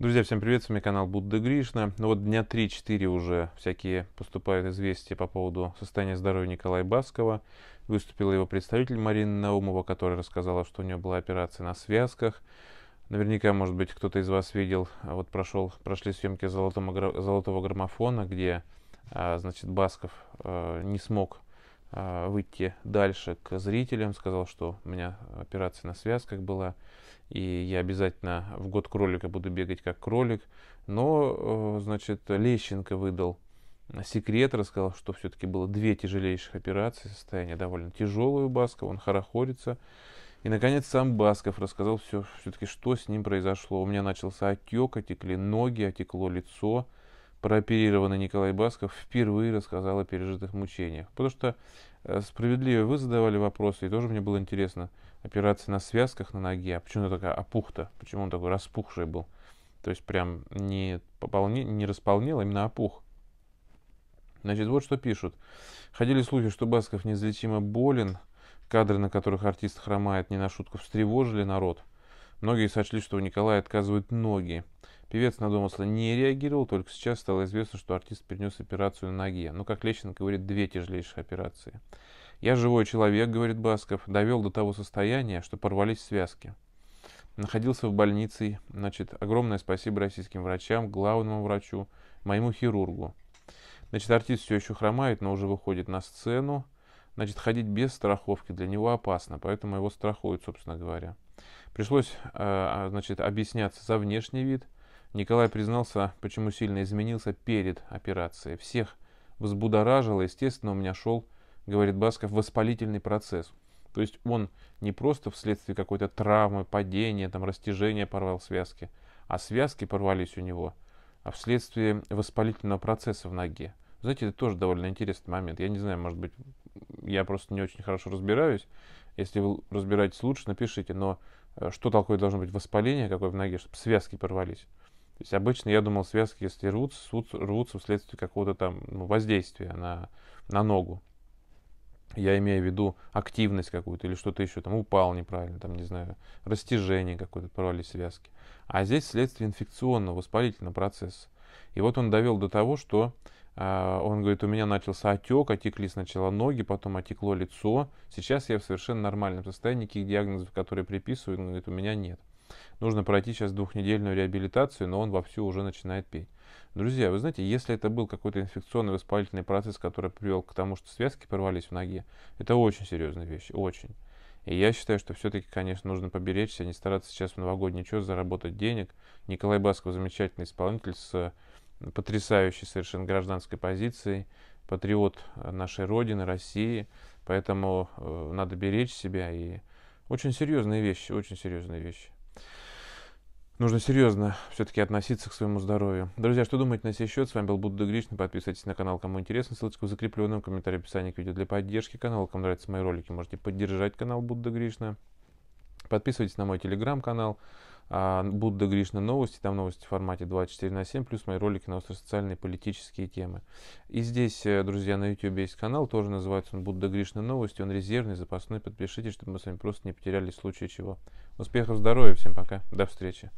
Друзья, всем привет, с вами канал Будда Гришна. Ну вот дня 3-4 уже всякие поступают известия по поводу состояния здоровья Николая Баскова. Выступила его представитель Марина Наумова, которая рассказала, что у нее была операция на связках. Наверняка, может быть, кто-то из вас видел, а вот прошел, прошли съемки золотого, золотого граммофона, где, а, значит, Басков э, не смог а, выйти дальше к зрителям, сказал, что у меня операция на связках была, и я обязательно в год кролика буду бегать как кролик. Но, э, значит, Лещенко выдал секрет, рассказал, что все-таки было две тяжелейших операции, состояние довольно тяжелое у Баскова, он хорохорится. И, наконец, сам Басков рассказал все, все-таки, что с ним произошло. У меня начался отек, отекли ноги, отекло лицо, прооперированный Николай Басков впервые рассказал о пережитых мучениях. Потому что э, справедливо вы задавали вопросы, и тоже мне было интересно. Операция на связках на ноге, а почему она такая опухта? Почему он такой распухший был? То есть прям не, пополне, не располнил, а именно опух. Значит, вот что пишут. Ходили слухи, что Басков неизлечимо болен. Кадры, на которых артист хромает, не на шутку встревожили народ. Многие сочли, что у Николая отказывают ноги. Певец на домыслы не реагировал, только сейчас стало известно, что артист перенес операцию на ноге. Ну, как Лещенко говорит, две тяжелейшие операции. «Я живой человек», — говорит Басков, — «довел до того состояния, что порвались связки». Находился в больнице, значит, огромное спасибо российским врачам, главному врачу, моему хирургу. Значит, артист все еще хромает, но уже выходит на сцену. Значит, ходить без страховки для него опасно, поэтому его страхуют, собственно говоря. Пришлось, а, а, значит, объясняться за внешний вид – Николай признался, почему сильно изменился перед операцией. Всех взбудоражило, естественно, у меня шел, говорит Басков, воспалительный процесс. То есть он не просто вследствие какой-то травмы, падения, там, растяжения порвал связки, а связки порвались у него а вследствие воспалительного процесса в ноге. Знаете, это тоже довольно интересный момент. Я не знаю, может быть, я просто не очень хорошо разбираюсь. Если вы разбираетесь лучше, напишите. Но э, что такое должно быть воспаление, какое в ноге, чтобы связки порвались? То есть обычно я думал, связки, если рвутся, суд, рвутся вследствие какого-то там ну, воздействия на, на ногу. Я имею в виду активность какую-то или что-то еще, там упал неправильно, там, не знаю, растяжение какое-то, порвались связки. А здесь следствие инфекционного, воспалительного процесса. И вот он довел до того, что э, он говорит, у меня начался отек, отекли сначала ноги, потом отекло лицо. Сейчас я в совершенно нормальном состоянии, никаких диагнозов, которые приписывают, он говорит, у меня нет. Нужно пройти сейчас двухнедельную реабилитацию, но он вовсю уже начинает петь. Друзья, вы знаете, если это был какой-то инфекционный воспалительный процесс, который привел к тому, что связки порвались в ноге, это очень серьезная вещь, очень. И я считаю, что все-таки, конечно, нужно поберечься, не стараться сейчас в новогодний час заработать денег. Николай Басков замечательный исполнитель с потрясающей совершенно гражданской позицией, патриот э, нашей Родины, России. Поэтому э, надо беречь себя и очень серьезные вещи, очень серьезные вещи. Нужно серьезно все-таки относиться к своему здоровью. Друзья, что думаете на сей счет? С вами был Будда Гришин. Подписывайтесь на канал, кому интересно. Ссылочка в закрепленном комментарии в описании к видео для поддержки канала. Кому нравятся мои ролики, можете поддержать канал Будда Гришна. Подписывайтесь на мой телеграм-канал а, Будда Гришна новости, там новости в формате 24 на 7, плюс мои ролики на остро-социальные политические темы. И здесь, э, друзья, на YouTube есть канал, тоже называется он Будда Гришна новости, он резервный, запасной, подпишитесь, чтобы мы с вами просто не потеряли в чего. Успехов, здоровья, всем пока, до встречи.